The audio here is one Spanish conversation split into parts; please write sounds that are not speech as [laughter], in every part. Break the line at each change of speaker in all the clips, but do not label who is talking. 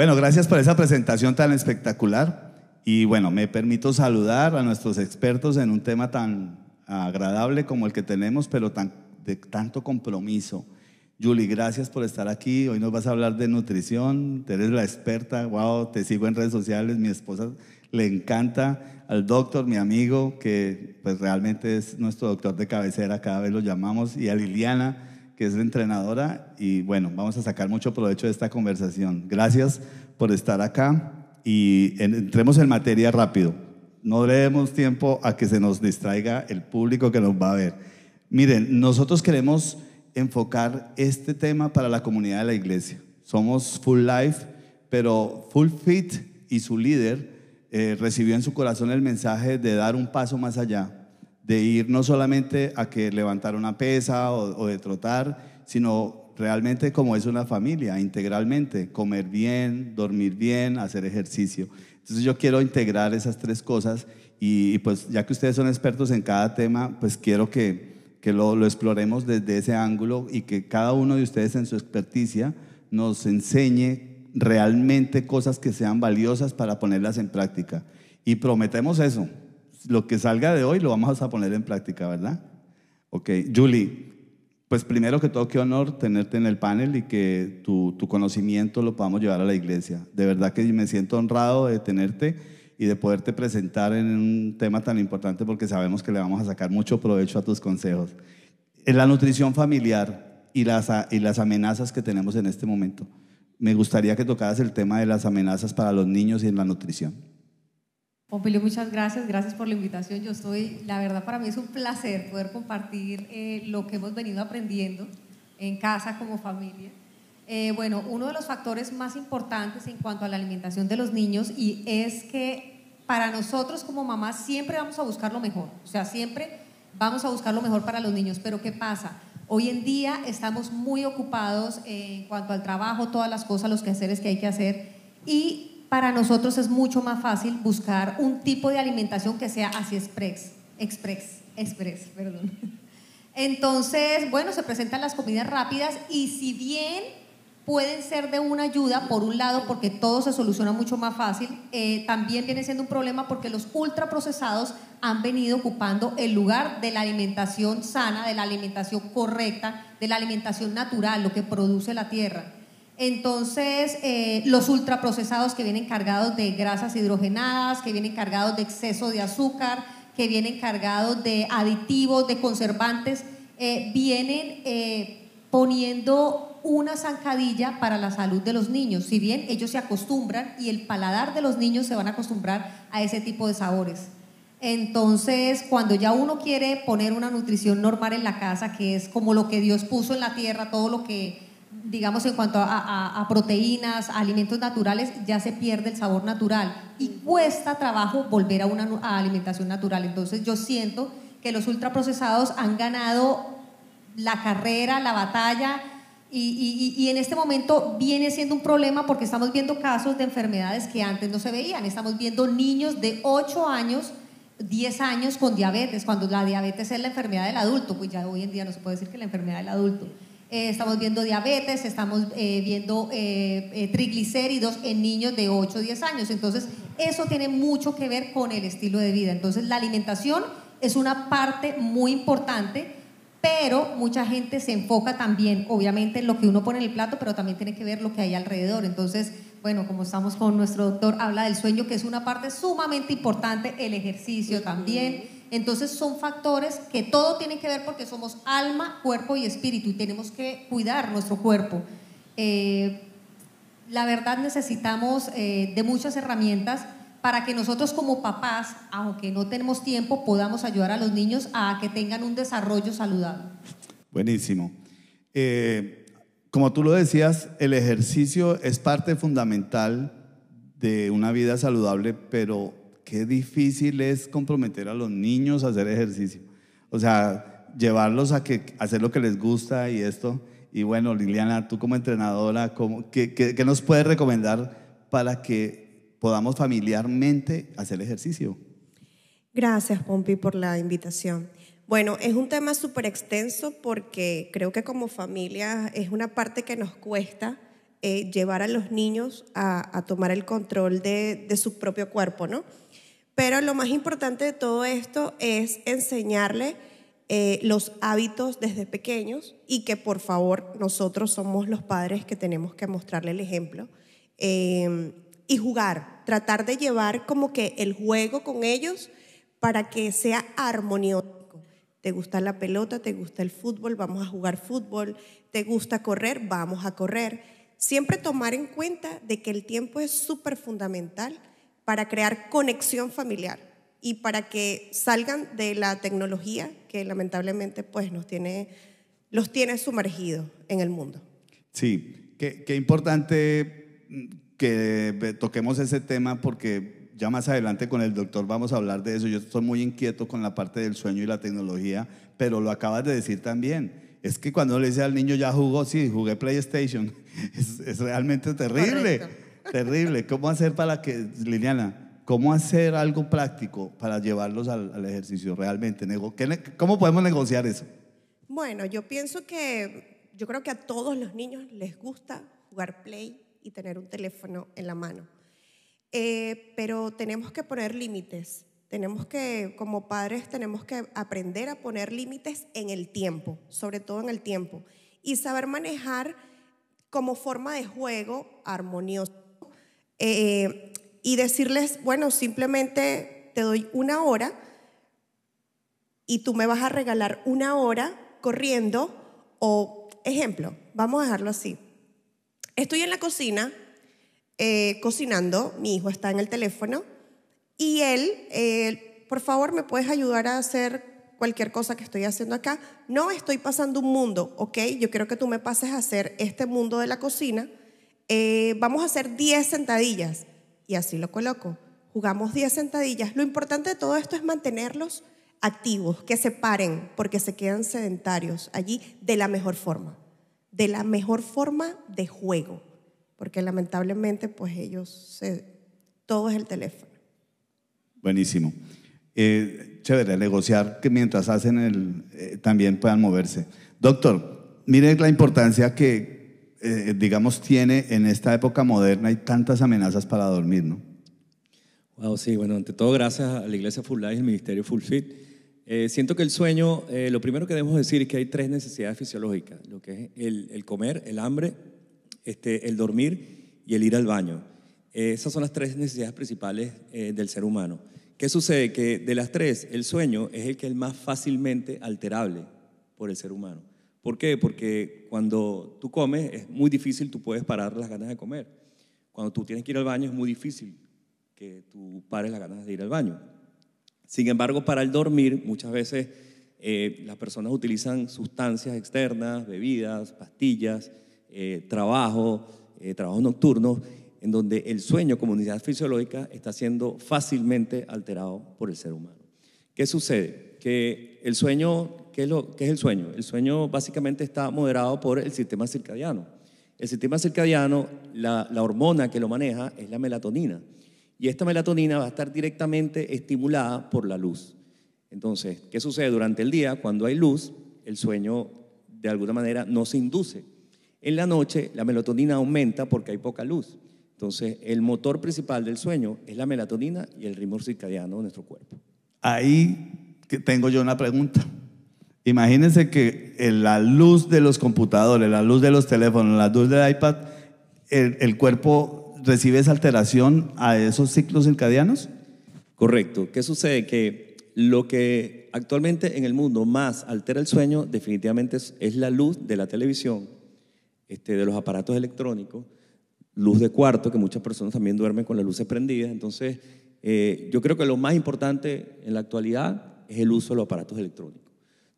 Bueno, gracias por esa presentación tan espectacular. Y bueno, me permito saludar a nuestros expertos en un tema tan agradable como el que tenemos, pero tan, de tanto compromiso. Julie, gracias por estar aquí. Hoy nos vas a hablar de nutrición. eres la experta. Wow, te sigo en redes sociales. Mi esposa le encanta al doctor, mi amigo, que pues realmente es nuestro doctor de cabecera. Cada vez lo llamamos. Y a Liliana que es la entrenadora, y bueno, vamos a sacar mucho provecho de esta conversación. Gracias por estar acá y entremos en materia rápido. No debemos tiempo a que se nos distraiga el público que nos va a ver. Miren, nosotros queremos enfocar este tema para la comunidad de la iglesia. Somos Full Life, pero Full Fit y su líder eh, recibió en su corazón el mensaje de dar un paso más allá, de ir no solamente a que levantar una pesa o, de trotar, sino realmente como es una familia, integralmente, comer bien, dormir bien, hacer ejercicio. Entonces yo quiero integrar esas tres cosas y, pues ya que ustedes son expertos en cada tema, pues quiero que, lo, exploremos desde ese ángulo y que cada uno de ustedes en su experticia nos enseñe realmente cosas que sean valiosas para ponerlas en práctica. Y prometemos eso, lo que salga de hoy lo vamos a poner en práctica, ¿verdad? Ok, Julie, pues primero que todo, qué honor tenerte en el panel y que tu, conocimiento lo podamos llevar a la iglesia. De verdad que me siento honrado de tenerte y de poderte presentar en un tema tan importante porque sabemos que le vamos a sacar mucho provecho a tus consejos. En la nutrición familiar y las, y las amenazas que tenemos en este momento. Me gustaría que tocaras el tema de las amenazas para los niños y en la nutrición.
Pompilio, muchas gracias, gracias por la invitación. Yo estoy, la verdad para mí es un placer poder compartir eh, lo que hemos venido aprendiendo en casa como familia. Eh, bueno, uno de los factores más importantes en cuanto a la alimentación de los niños y es que para nosotros como mamás siempre vamos a buscar lo mejor, o sea, siempre vamos a buscar lo mejor para los niños, pero ¿qué pasa? Hoy en día estamos muy ocupados en cuanto al trabajo, todas las cosas, los quehaceres que hay que hacer y para nosotros es mucho más fácil buscar un tipo de alimentación que sea así express, express, express, perdón. Entonces, bueno, se presentan las comidas rápidas y si bien pueden ser de una ayuda, por un lado, porque todo se soluciona mucho más fácil, eh, también viene siendo un problema porque los ultraprocesados han venido ocupando el lugar de la alimentación sana, de la alimentación correcta, de la alimentación natural, lo que produce la tierra. Entonces, eh, los ultraprocesados que vienen cargados de grasas hidrogenadas, que vienen cargados de exceso de azúcar, que vienen cargados de aditivos, de conservantes, eh, vienen eh, poniendo una zancadilla para la salud de los niños. Si bien ellos se acostumbran y el paladar de los niños se van a acostumbrar a ese tipo de sabores. Entonces, cuando ya uno quiere poner una nutrición normal en la casa, que es como lo que Dios puso en la tierra, todo lo que digamos, en cuanto a, a, a, proteínas, alimentos naturales, ya se pierde el sabor natural y cuesta trabajo volver a una alimentación natural. Entonces yo siento que los ultraprocesados han ganado la carrera, la batalla y, y en este momento viene siendo un problema porque estamos viendo casos de enfermedades que antes no se veían. Estamos viendo niños de 8 años 10 años con diabetes, cuando la diabetes es la enfermedad del adulto, pues ya hoy en día no se puede decir que la enfermedad del adulto. Eh, estamos viendo diabetes, estamos eh, viendo eh, triglicéridos en niños de 8 o 10 años. Entonces, eso tiene mucho que ver con el estilo de vida. Entonces, la alimentación es una parte muy importante, pero mucha gente se enfoca también, obviamente, en lo que uno pone en el plato, pero también tiene que ver lo que hay alrededor. Entonces, bueno, como estamos con nuestro doctor, habla del sueño, que es una parte sumamente importante, el ejercicio también entonces son factores que todo tienen que ver porque somos alma, cuerpo y espíritu y tenemos que cuidar nuestro cuerpo. Eh, la verdad necesitamos eh, de muchas herramientas para que nosotros como papás, aunque no tenemos tiempo, podamos ayudar a los niños a que tengan un desarrollo saludable.
Buenísimo. Eh, como tú lo decías, el ejercicio es parte fundamental de una vida saludable, pero qué difícil es comprometer a los niños a hacer ejercicio. O sea, llevarlos a que hacer lo que les gusta y esto. Y bueno, Liliana, tú como entrenadora, qué, nos puedes recomendar para que podamos familiarmente hacer ejercicio?
Gracias, Pompi, por la invitación. Bueno, es un tema súper extenso porque creo que como familia es una parte que nos cuesta eh, llevar a los niños a, tomar el control de, de su propio cuerpo, ¿no? Pero lo más importante de todo esto es enseñarle eh, los hábitos desde pequeños y que por favor nosotros somos los padres que tenemos que mostrarle el ejemplo. Em, y jugar, tratar de llevar como que el juego con ellos para que sea armonioso. ¿Te gusta la pelota? ¿Te gusta el fútbol? Vamos a jugar fútbol. ¿Te gusta correr? Vamos a correr. Siempre tomar en cuenta de que el tiempo es súper fundamental para crear conexión familiar y para que salgan de la tecnología que lamentablemente pues nos tiene, los tiene sumergidos en el mundo.
Sí, qué, importante mm, que eh, toquemos ese tema porque ya más adelante con el doctor vamos a hablar de eso. Yo estoy muy inquieto con la parte del sueño y la tecnología, pero lo acabas de decir también. Es que cuando le dice al niño ya jugó, sí, jugué PlayStation. [laughs] Es, es realmente terrible. Terrible. ¿Cómo hacer para que, Liliana, cómo hacer algo práctico para llevarlos al, ejercicio realmente? ¿Cómo podemos negociar eso?
Bueno, yo pienso que, yo creo que a todos los niños les gusta jugar play y tener un teléfono en la mano. Eh, pero tenemos que poner límites. Tenemos que, como padres, tenemos que aprender a poner límites en el tiempo, sobre todo en el tiempo, y saber manejar como forma de juego armonioso. Eh, y decirles, bueno, simplemente te doy una hora y tú me vas a regalar una hora corriendo o ejemplo, vamos a dejarlo así. Estoy en la cocina eh, cocinando, mi hijo está en el teléfono y él, eh, por favor, ¿me puedes ayudar a hacer cualquier cosa que estoy haciendo acá? No, estoy pasando un mundo, ¿ok? Yo quiero que tú me pases a hacer este mundo de la cocina eh, vamos a hacer 10 sentadillas. Y así lo coloco. Jugamos 10 sentadillas. Lo importante de todo esto es mantenerlos activos, que se paren, porque se quedan sedentarios allí de la mejor forma, de la mejor forma de juego, porque lamentablemente pues ellos, todo es el teléfono.
Buenísimo. Eh, chévere, negociar que mientras hacen el, eh, también puedan moverse. Doctor, mire la importancia que, eh, digamos, tiene en esta época moderna hay tantas amenazas para dormir, ¿no? Wow, sí, bueno,
ante todo gracias a la Iglesia Full Life y al Ministerio Full Fit. Eh, siento que el sueño, eh, lo primero que debemos decir es que hay tres necesidades fisiológicas, lo que es el, comer, el hambre, este, el dormir y el ir al baño. esas son las tres necesidades principales del ser humano. ¿Qué sucede? Que de las tres, el sueño es el que es más fácilmente alterable por el ser humano. ¿Por qué? Porque cuando tú comes es muy difícil, tú puedes parar las ganas de comer. Cuando tú tienes que ir al baño es muy difícil que tú pares las ganas de ir al baño. Sin embargo, para el dormir muchas veces eh, las personas utilizan sustancias externas, bebidas, pastillas, eh, trabajo, eh, trabajos nocturnos, en donde el sueño como unidad fisiológica está siendo fácilmente alterado por el ser humano. ¿Qué sucede? Que el sueño ¿Qué es, lo, que es el sueño? El sueño básicamente está moderado por el sistema circadiano. El sistema circadiano, la, la hormona que lo maneja es la melatonina. Y esta melatonina va a estar directamente estimulada por la luz. Entonces, ¿qué sucede durante el día? Cuando hay luz, el sueño de alguna manera no se induce. En la noche, la melatonina aumenta porque hay poca luz. Entonces, el motor principal del sueño es la melatonina y el ritmo circadiano de nuestro cuerpo.
Ahí tengo yo una pregunta. Imagínense que eh, la luz de los computadores, la luz de los teléfonos, la luz del iPad, el, cuerpo recibe esa alteración a esos ciclos circadianos. Correcto. ¿Qué sucede? Que
lo que actualmente en el mundo más altera el sueño definitivamente es, la luz de la televisión, este, de los aparatos electrónicos, luz de cuarto, que muchas personas también duermen con las luces prendidas. Entonces, eh, yo creo que lo más importante en la actualidad es el uso de los aparatos electrónicos.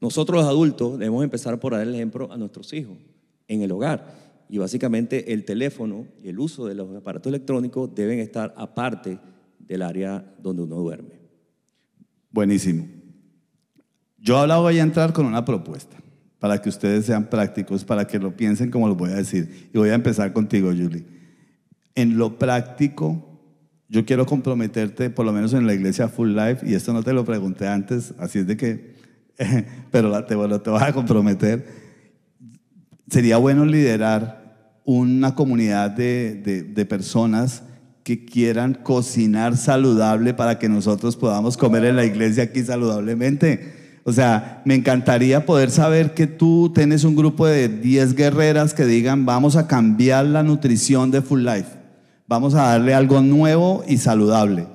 Nosotros los adultos debemos empezar por dar el ejemplo a nuestros hijos en el hogar. Y básicamente el teléfono y el uso de los aparatos
electrónicos deben estar aparte del área donde uno duerme. Buenísimo. Yo ahora voy a entrar con una propuesta para que ustedes sean prácticos, para que lo piensen como lo voy a decir. Y voy a empezar contigo, Julie. En lo práctico, yo quiero comprometerte, por lo menos en la iglesia Full Life, y esto no te lo pregunté antes, así es de que [laughs] pero te, bueno, vas a comprometer. Sería bueno liderar una comunidad de, personas que quieran cocinar saludable para que nosotros podamos comer en la iglesia aquí saludablemente. O sea, me encantaría poder saber que tú tienes un grupo de 10 guerreras que digan, vamos a cambiar la nutrición de Full Life, vamos a darle algo nuevo y saludable.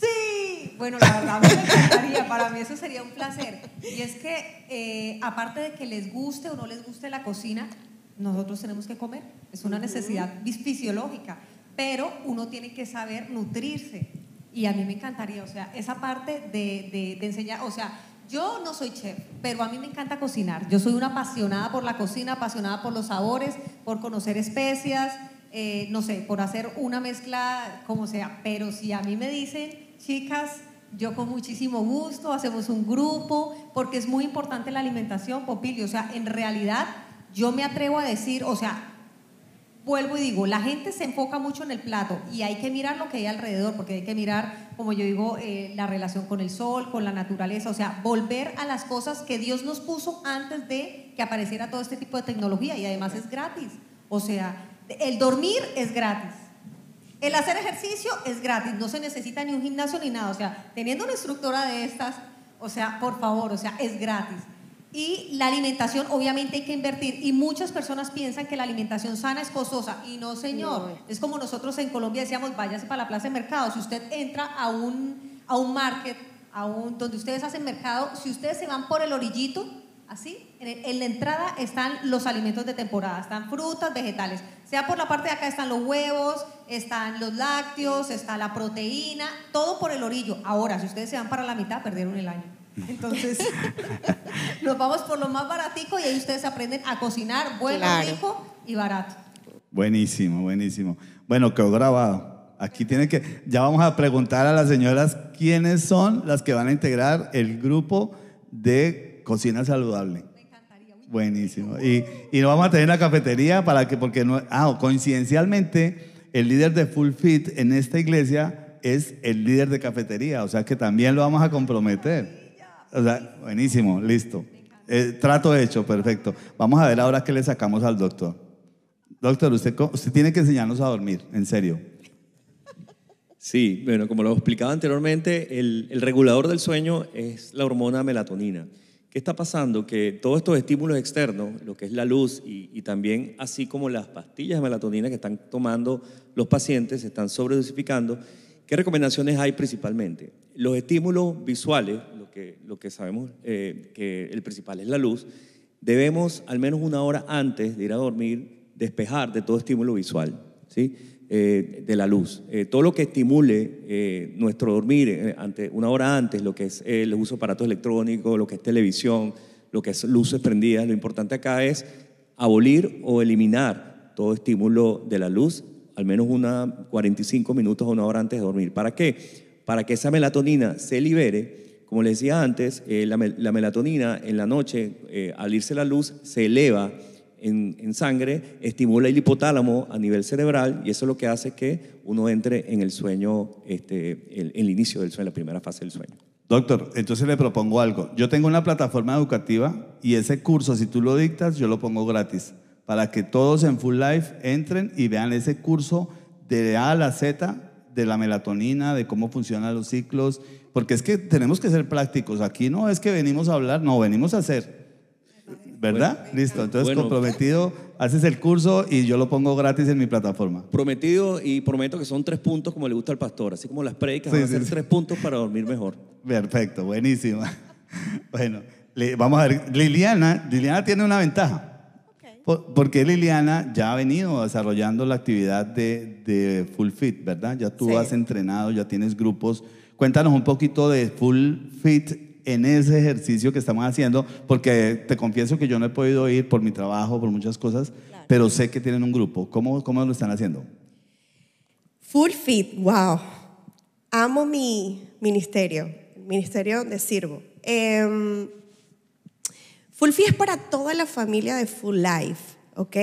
Sí,
bueno, la verdad me encantaría, para mí eso sería un placer. Y es que, eh, aparte de que les guste o no les guste la cocina, nosotros tenemos que comer. Es una necesidad fisiológica. Pero uno tiene que saber nutrirse. Y a mí me encantaría, o sea, esa parte de, enseñar, o sea, yo no soy chef, pero a mí me encanta cocinar. Yo soy una apasionada por la cocina, apasionada por los sabores, por conocer especias, eh, no sé, por hacer una mezcla como sea. Pero si a mí me dicen, chicas, yo con muchísimo gusto, hacemos un grupo, porque es muy importante la alimentación, Popilio. O sea, en realidad yo me atrevo a decir, o sea, vuelvo y digo, la gente se enfoca mucho en el plato y hay que mirar lo que hay alrededor, porque hay que mirar, como yo digo, eh, la relación con el sol, con la naturaleza, o sea, volver a las cosas que Dios nos puso antes de que apareciera todo este tipo de tecnología y además es gratis. O sea, el dormir es gratis. El hacer ejercicio es gratis, no se necesita ni un gimnasio ni nada. O sea, teniendo una estructura de estas, o sea, por favor, o sea, es gratis. Y la alimentación, obviamente, hay que invertir. Y muchas personas piensan que la alimentación sana es costosa. Y no, señor. Es como nosotros en Colombia decíamos, váyase para la plaza de mercado. Si usted entra a un, a un market, a donde ustedes hacen mercado, si ustedes se van por el orillito, así, en, la entrada están los alimentos de temporada. Están frutas, vegetales. Sea por la parte de acá están los huevos, están los lácteos, está la proteína, todo por el orillo. Ahora, si ustedes se van para la mitad, perdieron el año. Entonces, [laughs] nos vamos por lo más baratico y ahí ustedes aprenden a cocinar bueno, rico y barato.
Buenísimo, buenísimo. Bueno, quedó grabado. Aquí tiene que, ya vamos a preguntar a las señoras quiénes son las que van a integrar el grupo de cocina saludable. Me encantaría. Buenísimo. Y, y lo vamos a tener la cafetería para que, porque no, ah, coincidencialmente el líder de Full Fit en esta iglesia es el líder de cafetería, o sea que también lo vamos a comprometer. O sea, buenísimo, listo. Eh, trato hecho, perfecto. Vamos a ver ahora qué le sacamos al doctor. Doctor, usted, tiene que enseñarnos a dormir, en serio.
Sí, bueno, como lo explicaba anteriormente, el regulador del sueño es la hormona melatonina está pasando? Que todos estos estímulos externos, lo que es la luz y, también así como las pastillas de melatonina que están tomando los pacientes, se están sobredosificando. ¿Qué recomendaciones hay principalmente? Los estímulos visuales, lo que, lo que sabemos eh, que el principal es la luz, debemos al menos una hora antes de ir a dormir despejar de todo estímulo visual. ¿sí? Eh, de la luz. Eh, todo lo que estimule eh, nuestro dormir ante, una hora antes, lo que es el uso de aparatos electrónicos, lo que es televisión, lo que es luces prendidas, lo importante acá es abolir o eliminar todo estímulo de la luz, al menos una 45 minutos o una hora antes de dormir. ¿Para qué? Para que esa melatonina se libere. Como les decía antes, la, melatonina en la noche, al irse la luz, se eleva en, sangre, estimula el hipotálamo a nivel cerebral y eso es lo que hace que uno entre en el sueño, este, el, el inicio del sueño, la primera fase del sueño. Doctor, entonces
le propongo algo. Yo tengo una plataforma educativa y ese curso, si tú lo dictas, yo lo pongo gratis para que todos en Full Life entren y vean ese curso de A a la Z de la melatonina, de cómo funcionan los ciclos, porque es que tenemos que ser prácticos. Aquí no es que venimos a hablar, no, venimos a hacer. ¿Verdad? Listo. Entonces, comprometido, haces el curso y yo lo pongo gratis en mi plataforma.
Prometido y prometo que son
tres puntos como le gusta al pastor. Así como las predicas van a ser tres puntos para dormir mejor. Perfecto, buenísima. [laughs] Bueno, vamos a ver. Liliana, Liliana tiene una ventaja. Porque Liliana ya ha venido desarrollando la actividad de, de Full Fit, ¿verdad? Ya tú has entrenado, ya tienes grupos. Cuéntanos un poquito de Full Fit en ese ejercicio que estamos haciendo, porque te confieso que yo no he podido ir por mi trabajo, por muchas cosas, pero sé que tienen un grupo. ¿Cómo, ¿Cómo lo están haciendo?
Full Fit, wow. Amo mi ministerio, el ministerio donde sirvo. Em, full Fit es para toda la familia de Full Life, ¿ok?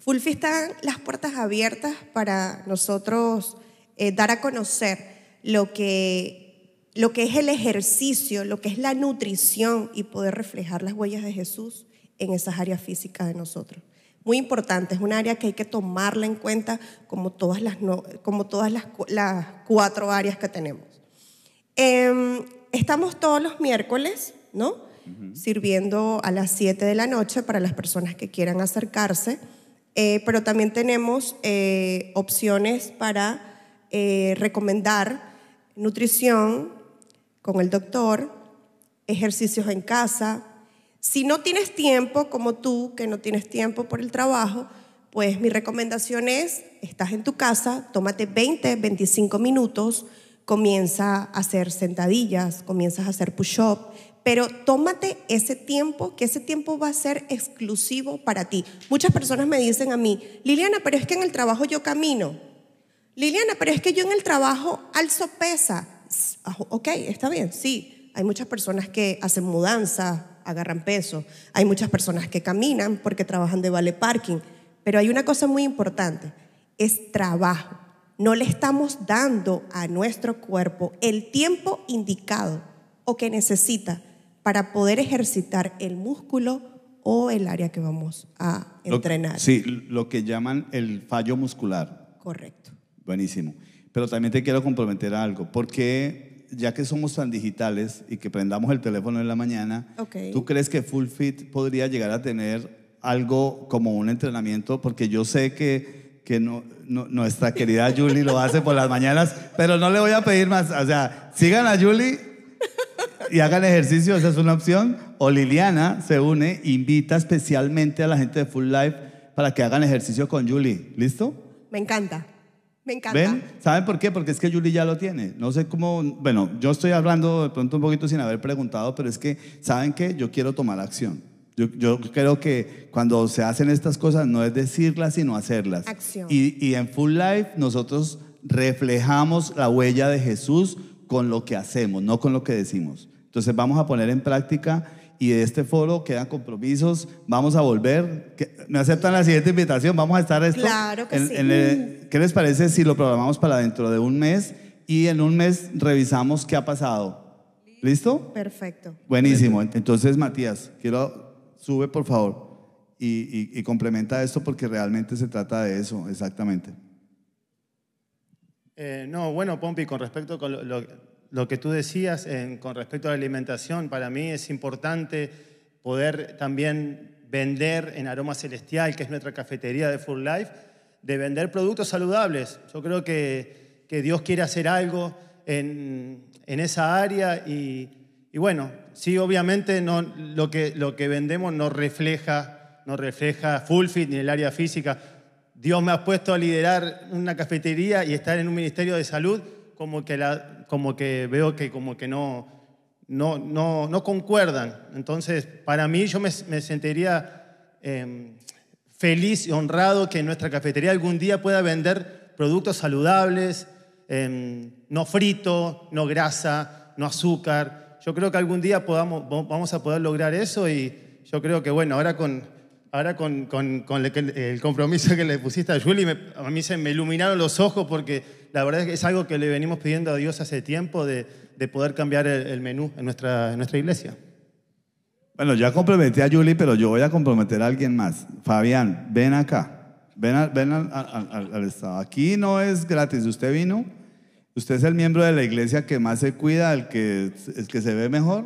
Full Fit están las puertas abiertas para nosotros eh, dar a conocer lo que lo que es el ejercicio, lo que es la nutrición y poder reflejar las huellas de Jesús en esas áreas físicas de nosotros. Muy importante, es un área que hay que tomarla en cuenta como todas las, como todas las, cuatro áreas que tenemos. Em, estamos todos los miércoles, ¿no? Sirviendo a las 7 de la noche para las personas que quieran acercarse, eh, pero también tenemos eh, opciones para eh, recomendar nutrición, con el doctor, ejercicios en casa. Si no tienes tiempo, como tú, que no tienes tiempo por el trabajo, pues mi recomendación es, estás en tu casa, tómate 20, 25 minutos, comienza a hacer sentadillas, comienzas a hacer push-up, pero tómate ese tiempo, que ese tiempo va a ser exclusivo para ti. Muchas personas me dicen a mí, Liliana, pero es que en el trabajo yo camino. Liliana, pero es que yo en el trabajo alzo pesa ok, está bien, sí, hay muchas personas que hacen mudanza, agarran peso, hay muchas personas que caminan porque trabajan de vale parking, pero hay una cosa muy importante, es trabajo. No le estamos dando a nuestro cuerpo el tiempo indicado o que necesita para poder ejercitar el músculo o el área que vamos a entrenar.
sí, lo que llaman el fallo muscular. Correcto. Buenísimo. Pero también te quiero comprometer a algo. porque ya que somos tan digitales y que prendamos el teléfono en la mañana, ¿tú crees que Full Fit podría llegar a tener algo como un entrenamiento? Porque yo sé que, que no, no, nuestra querida Julie lo hace por las mañanas, pero no le voy a pedir más. O sea, sigan a Julie y hagan ejercicio, esa es una opción. O Liliana se une, invita especialmente a la gente de Full Life para que hagan ejercicio con Julie. ¿Listo?
Me encanta. Me encanta. ¿Ven?
¿Saben por qué? Porque es que Julie ya lo tiene. No sé cómo, bueno, yo estoy hablando de pronto un poquito sin haber preguntado, pero es que, ¿saben qué? Yo quiero tomar acción. Yo, creo que cuando se hacen estas cosas no es decirlas, sino hacerlas. Acción. Y, y en Full Life nosotros reflejamos la huella de Jesús con lo que hacemos, no con lo que decimos. Entonces vamos a poner en práctica y de este foro quedan compromisos, vamos a volver, me aceptan la siguiente invitación, vamos a estar esto. Claro que sí. ¿Qué les parece si lo programamos para dentro de un mes y en un mes revisamos qué ha pasado? ¿Listo?
Perfecto.
Buenísimo. Entonces, Matías, quiero, sube por favor y, complementa esto porque realmente se trata de eso, exactamente.
Eh, no, bueno, Pompi, con respecto a lo, lo lo que tú decías con respecto a la alimentación, para mí es importante poder también vender en Aroma Celestial, que es nuestra cafetería de Full Life, de vender productos saludables. Yo creo que, que Dios quiere hacer algo en, en esa área y, y, bueno, sí, obviamente no, lo, que, lo que vendemos no refleja, no refleja Full Fit ni el área física. Dios me ha puesto a liderar una cafetería y estar en un ministerio de salud como que la, como que veo que como que no, no, no, concuerdan. Entonces, para mí yo me, sentiría em, feliz y honrado que nuestra cafetería algún día pueda vender productos saludables, em, no frito, no grasa, no azúcar. Yo creo que algún día podamos, vamos a poder lograr eso y yo creo que, bueno, ahora con, ahora con, el compromiso que le pusiste a Julie, a mí se me iluminaron los ojos porque la verdad es que es algo que le venimos pidiendo a Dios hace tiempo de, poder cambiar el, menú en nuestra, nuestra iglesia.
Bueno, ya comprometí a Julie, pero yo voy a comprometer a alguien más. Fabián, ven acá. Ven, al, Estado. Aquí no es gratis. Usted vino. Usted es el miembro de la iglesia que más se cuida, que, el que se ve mejor.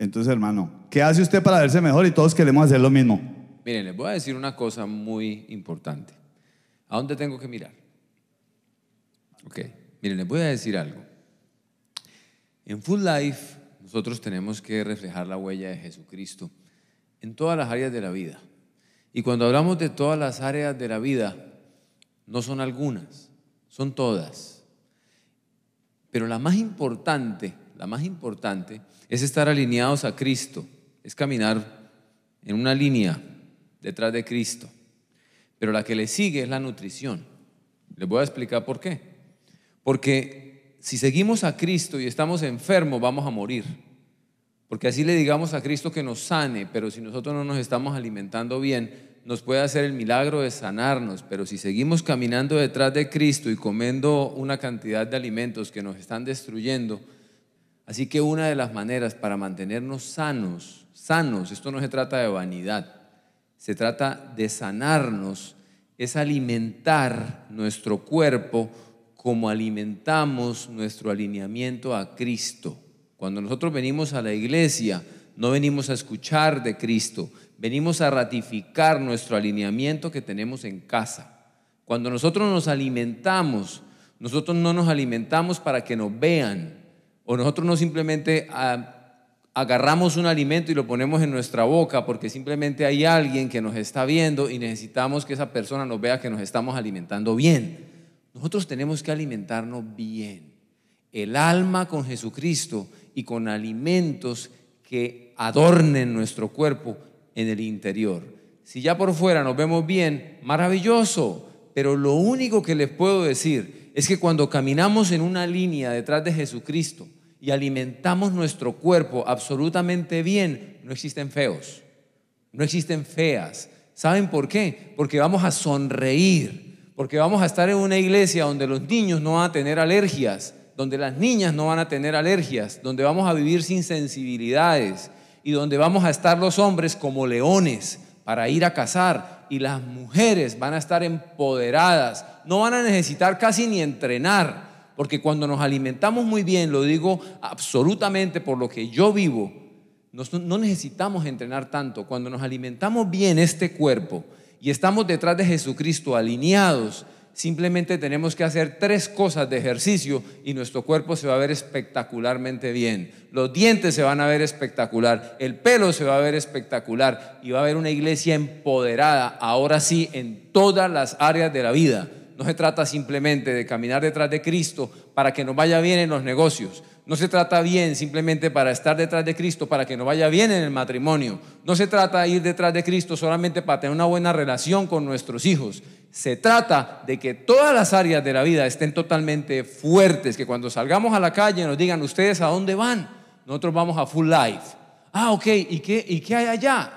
Entonces, hermano,
¿qué hace usted para verse mejor? Y todos queremos hacer lo mismo.
Miren, les voy a decir una cosa muy importante. ¿A dónde tengo que mirar? Ok, miren, les voy a decir algo. En Full Life nosotros tenemos que reflejar la huella de Jesucristo en todas las áreas de la vida. Y cuando hablamos de todas las áreas de la vida, no son algunas, son todas. Pero la más importante, la más importante es estar alineados a Cristo, es caminar en una línea detrás de Cristo. Pero la que le sigue es la nutrición. Les voy a explicar por qué. Porque si seguimos a Cristo y estamos enfermos, vamos a morir. Porque así le digamos a Cristo que nos sane, pero si nosotros no nos estamos alimentando bien, nos puede hacer el milagro de sanarnos, pero si seguimos caminando detrás de Cristo y comiendo una cantidad de alimentos que nos están destruyendo, así que una de las maneras para mantenernos sanos, sanos, esto no se trata de vanidad, se trata de sanarnos, es alimentar nuestro cuerpo como alimentamos nuestro alineamiento a Cristo. Cuando nosotros venimos a la iglesia, no venimos a escuchar de Cristo, venimos a ratificar nuestro alineamiento que tenemos en casa. Cuando nosotros nos alimentamos, nosotros no nos alimentamos para que nos vean, o nosotros no simplemente ah, agarramos un alimento y lo ponemos en nuestra boca porque simplemente hay alguien que nos está viendo y necesitamos que esa persona nos vea que nos estamos alimentando bien. Nosotros tenemos que alimentarnos bien. El alma con Jesucristo y con alimentos que adornen nuestro cuerpo en el interior. Si ya por fuera nos vemos bien, maravilloso, pero lo único que les puedo decir es que cuando caminamos en una línea detrás de Jesucristo, y alimentamos nuestro cuerpo absolutamente bien, no existen feos, no existen feas. ¿Saben por qué? Porque vamos a sonreír, porque vamos a estar en una iglesia donde los niños no van a tener alergias, donde las niñas no van a tener alergias, donde vamos a vivir sin sensibilidades y donde vamos a estar los hombres como leones para ir a cazar y las mujeres van a estar empoderadas, no van a necesitar casi ni entrenar porque cuando nos alimentamos muy bien, lo digo absolutamente por lo que yo vivo, no necesitamos entrenar tanto. Cuando nos alimentamos bien este cuerpo y estamos detrás de Jesucristo alineados, simplemente tenemos que hacer tres cosas de ejercicio y nuestro cuerpo se va a ver espectacularmente bien. Los dientes se van a ver espectacular, el pelo se va a ver espectacular y va a haber una iglesia empoderada, ahora sí, en todas las áreas de la vida no se trata simplemente de caminar detrás de Cristo para que nos vaya bien en los negocios. No se trata bien simplemente para estar detrás de Cristo para que nos vaya bien en el matrimonio. No se trata de ir detrás de Cristo solamente para tener una buena relación con nuestros hijos. Se trata de que todas las áreas de la vida estén totalmente fuertes, que cuando salgamos a la calle nos digan ustedes a dónde van. Nosotros vamos a Full Life. Ah, ok, ¿y qué, y qué hay allá?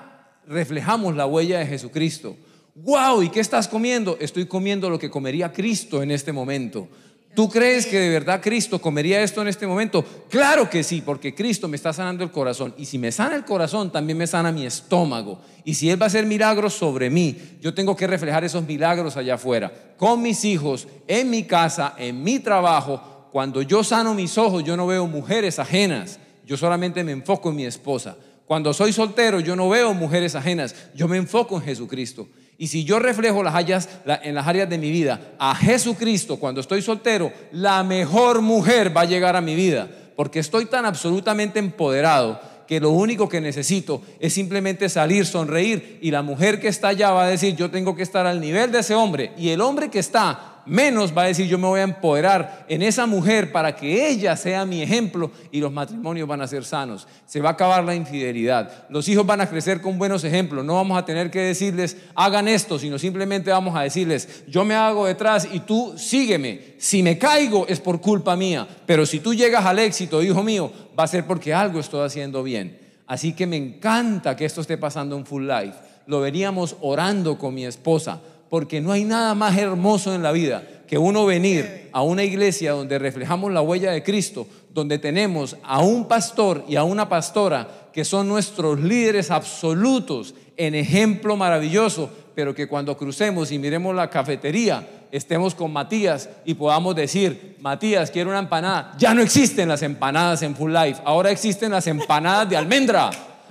Reflejamos la huella de Jesucristo wow, ¿y qué estás comiendo? Estoy comiendo lo que comería Cristo en este momento. ¿Tú crees que de verdad Cristo comería esto en este momento? Claro que sí, porque Cristo me está sanando el corazón. Y si me sana el corazón, también me sana mi estómago. Y si Él va a hacer milagros sobre mí, yo tengo que reflejar esos milagros allá afuera, con mis hijos, en mi casa, en mi trabajo. Cuando yo sano mis ojos, yo no veo mujeres ajenas. Yo solamente me enfoco en mi esposa. Cuando soy soltero, yo no veo mujeres ajenas. Yo me enfoco en Jesucristo. Y si yo reflejo las áreas, en las áreas de mi vida a Jesucristo cuando estoy soltero, la mejor mujer va a llegar a mi vida. Porque estoy tan absolutamente empoderado que lo único que necesito es simplemente salir, sonreír. Y la mujer que está allá va a decir, yo tengo que estar al nivel de ese hombre. Y el hombre que está menos va a decir yo me voy a empoderar en esa mujer para que ella sea mi ejemplo y los matrimonios van a ser sanos. Se va a acabar la infidelidad. Los hijos van a crecer con buenos ejemplos. No vamos a tener que decirles hagan esto, sino simplemente vamos a decirles yo me hago detrás y tú sígueme. Si me caigo es por culpa mía, pero si tú llegas al éxito, hijo mío, va a ser porque algo estoy haciendo bien. Así que me encanta que esto esté pasando en Full Life. Lo veríamos orando con mi esposa porque no hay nada más hermoso en la vida que uno venir a una iglesia donde reflejamos la huella de Cristo, donde tenemos a un pastor y a una pastora que son nuestros líderes absolutos en ejemplo maravilloso, pero que cuando crucemos y miremos la cafetería, estemos con Matías y podamos decir, Matías, quiero una empanada. Ya no existen las empanadas en Full Life, ahora existen las empanadas de almendra.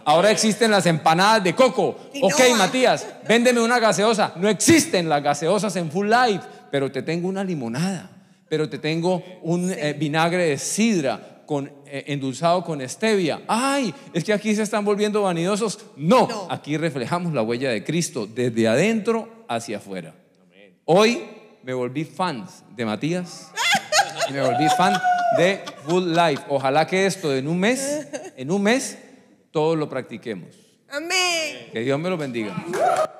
Ahora existen las empanadas de coco. Ok, Matías, véndeme una gaseosa. No existen las gaseosas en Full Life, pero te tengo una limonada, pero te tengo un eh, vinagre de sidra. Con, eh, endulzado con stevia. Ay, es que aquí se están volviendo vanidosos. No, aquí reflejamos la huella de Cristo desde adentro hacia afuera. Hoy me volví fan de Matías me volví fan de Full Life. Ojalá que esto en un mes, en un mes todos lo practiquemos.
Amén.
Que Dios me lo bendiga.